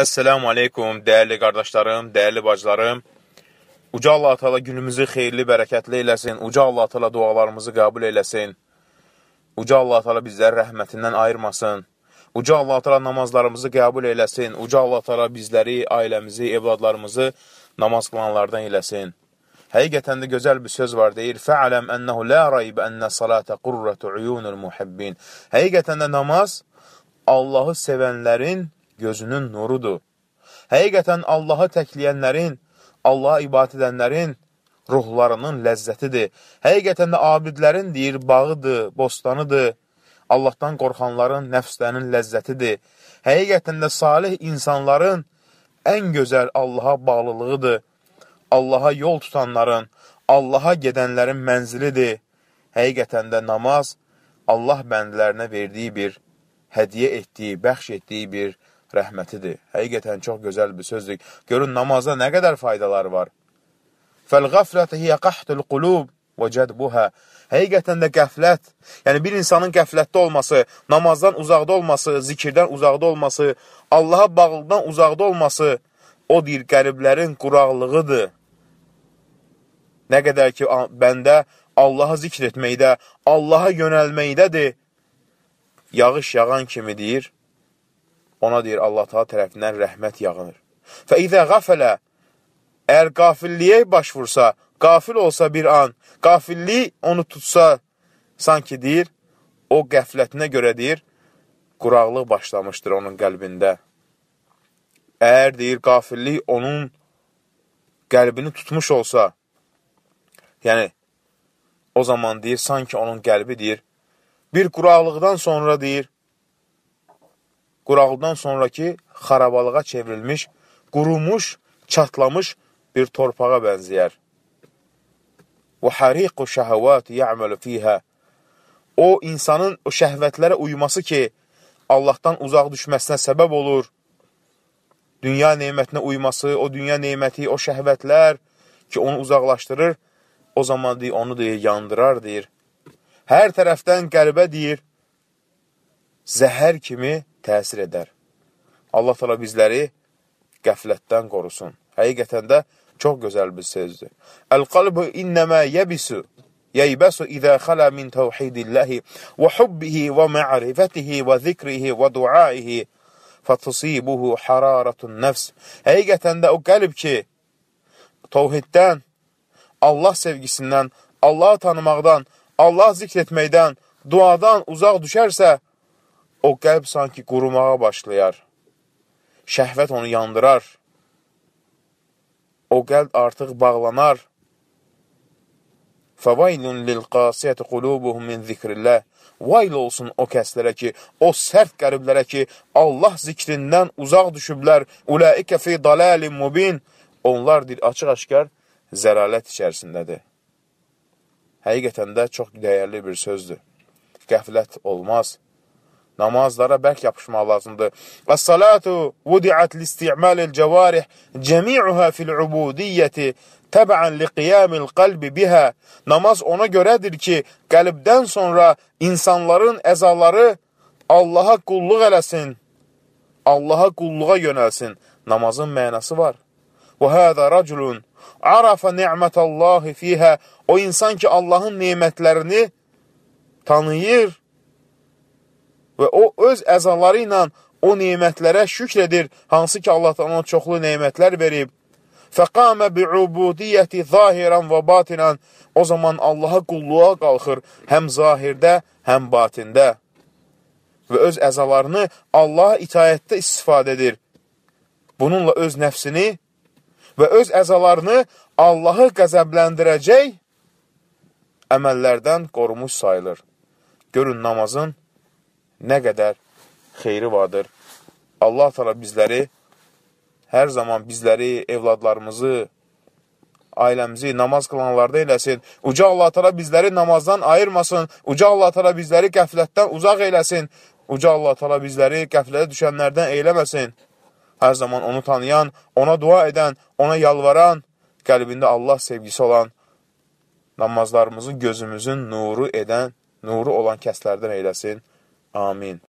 Əssəlamu aleykum, dəyərli qardaşlarım, dəyərli bacılarım. Uca Allah Teala günümüzü xeyirli, bərəkətli eləsin. Uca Allah Teala dualarımızı qəbul eləsin. Uca Allah Teala bizləri rəhmətindən ayırmasın. Uca Allah Teala namazlarımızı qəbul eləsin. Uca Allah Teala bizləri, ailəmizi, evladlarımızı namaz qılanlardan eləsin. Həqiqətən də gözəl bir söz var, deyir: "Fa'lam ennehu la rayb enne salata qurratu uyunul muhibbin." Həqiqətən də namaz Allahı sevənlərin gözünün nurudur. Həqiqətən Allahı təkləyənlərin, Allaha ibadət edənlərin ruhlarının ləzzətidir. Həqiqətən də abidlərin deyir bağıdır, bostanıdır. Allahdan qorxanların nəfslərinin ləzzətidir. Həqiqətən də salih insanların ən gözəl Allaha bağlılığıdır. Allaha yol tutanların, Allaha gedənlərin mənzilidir. Həqiqətən də namaz Allah bəndlərinə verdiyi bir, hədiyə etdiyi, bəxş etdiyi bir rəhmətidir. Həqiqətən çox gözəl bir sözdür. Görün namazda nə qədər faydalar var. Fəl-ğaflətə hiyə qahtul qulub və cədbuhə. Həqiqətən də qəflət, yəni bir insanın qəflətdə olması, namazdan uzaqda olması, zikirdən uzaqda olması, Allaha bağlıdan uzaqda olması o deyir qəlblərin quraqlığıdır. Nə qədər ki bəndə Allaha zikr etməkdə, Allaha yönəlməkdədir. Yağış yağan kimi deyir, ona deyir Allah Taala tərəfindən rəhmət yağınır. Fə izə qafələ əgər qafilliyə baş vursa, qafil olsa bir an, qafillik onu tutsa, sanki deyir, o qəflətinə görə deyir, quraqlıq başlamışdır onun qəlbində. Əgər deyir, qafillik onun qəlbini tutmuş olsa, yəni, o zaman deyir, sanki onun qəlbi deyir, bir quraqlıqdan sonra deyir, quraqdan sonraki xarabalığa çevrilmiş, qurumuş, çatlamış bir torpağa bənzəyər. Və hariqu şəhəvət yə'məlu fiyhə. O, insanın o şəhvətlərə uyması ki, Allahdan uzaq düşməsinə səbəb olur. Dünya neymətinə uyması, o dünya neyməti, o şəhvətlər ki, onu uzaqlaşdırır, o zaman deyir, onu deyir, yandırar, deyir. Hər tərəfdən qəlbə deyir, zəhər kimi təsir edər. Allah təala bizləri qəflətdən qorusun. Həqiqətən də çox gözəl bir sözdür. Əl-qalbu innəmə yəbisu yəybəsu izə xalə min təvhidilləhi və hubbihi və ma'rifətihi və zikrihi və duaihi fətusibuhu hararatun nəfs. Həqiqətən də o qəlb ki, tovhiddən, Allah sevgisindən, Allahı tanımaqdan, Allah zikr etməkdən, duadan uzaq düşərsə, O qəlb sanki qurumağa başlayar. Şəhvət onu yandırar. O qəlb artıq bağlanar. Fəvaylun lil qasiyyəti qulubuhum min zikrillah. Vayl olsun o kəslərə ki, o sərt qəriblərə ki, Allah zikrindən uzaq düşüblər. Ulaikə fi dalalin mubin. Onlar dil açıq-aşkar zəralət içərisindədir. Həqiqətən də çox dəyərli bir sözdür. Qəflət olmaz namazlara bərk yapışmaq lazımdır. Əs-salatu vudi'at li-isti'malil cəvarih cəmi'uha fil-ubudiyyəti təbəən liqiyamil qalbi bihə. Namaz ona görədir ki, qəlbdən sonra insanların əzaları Allaha qulluq eləsin, Allaha qulluğa yönəlsin. Namazın mənası var. Və hədə rəculun arafa ni'mətəllahi fihə. O insan ki, Allahın nemətlərini tanıyır və o öz əzanları ilə o nemətlərə şükr edir, hansı ki, Allah ona çoxlu nemətlər verib. Fəqamə bi'ubudiyyəti zahiran və batinan. O zaman Allaha qulluğa qalxır, həm zahirdə, həm batində. Və öz əzalarını Allaha itayətdə istifadə edir. Bununla öz nəfsini və öz əzalarını Allahı qəzəbləndirəcək əməllərdən qorumuş sayılır. Görün namazın nə qədər xeyri vardır. Allah təala bizləri hər zaman bizləri, evladlarımızı, ailəmizi namaz qılanlarda eləsin. Uca Allah təala bizləri namazdan ayırmasın. Uca Allah təala bizləri qəflətdən uzaq eləsin. Uca Allah təala bizləri qəflətə düşənlərdən eyləməsin. Hər zaman onu tanıyan, ona dua edən, ona yalvaran, qəlbində Allah sevgisi olan, namazlarımızı gözümüzün nuru edən, nuru olan kəslərdən eyləsin. Amin.